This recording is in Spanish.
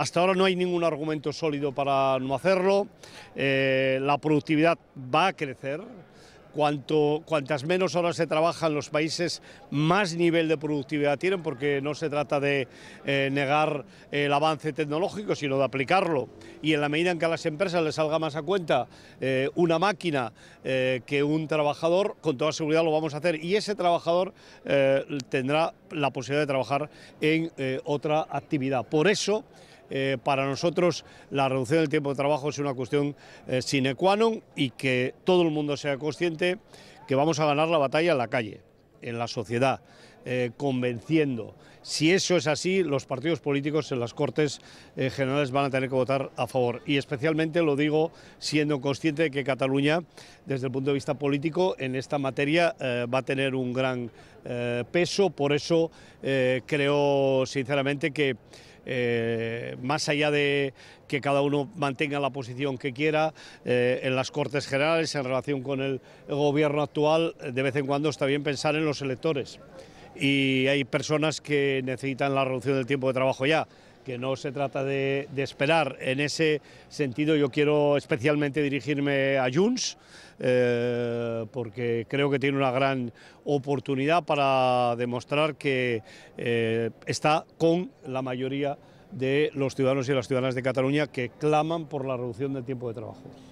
Hasta ahora no hay ningún argumento sólido para no hacerlo. Eh, la productividad va a crecer. Cuanto, cuantas menos horas se trabajan los países, más nivel de productividad tienen, porque no se trata de eh, negar el avance tecnológico, sino de aplicarlo. Y en la medida en que a las empresas les salga más a cuenta eh, una máquina que un trabajador, con toda seguridad lo vamos a hacer. Y ese trabajador tendrá la posibilidad de trabajar en otra actividad. Por eso, eh, para nosotros la reducción del tiempo de trabajo es una cuestión eh, sine qua non y que todo el mundo sea consciente que vamos a ganar la batalla en la calle, en la sociedad eh, convenciendo. Si eso es así, los partidos políticos en las Cortes eh, Generales van a tener que votar a favor. Y especialmente lo digo siendo consciente de que Cataluña, desde el punto de vista político, en esta materia eh, va a tener un gran peso. Por eso creo sinceramente que... más allá de que cada uno mantenga la posición que quiera en las Cortes Generales en relación con el gobierno actual, de vez en cuando está bien pensar en los electores y hay personas que necesitan la reducción del tiempo de trabajo ya que no se trata de, esperar. En ese sentido yo quiero especialmente dirigirme a Junts, eh, porque creo que tiene una gran oportunidad para demostrar que eh, está con la mayoría de los ciudadanos y las ciudadanas de Cataluña que claman por la reducción del tiempo de trabajo.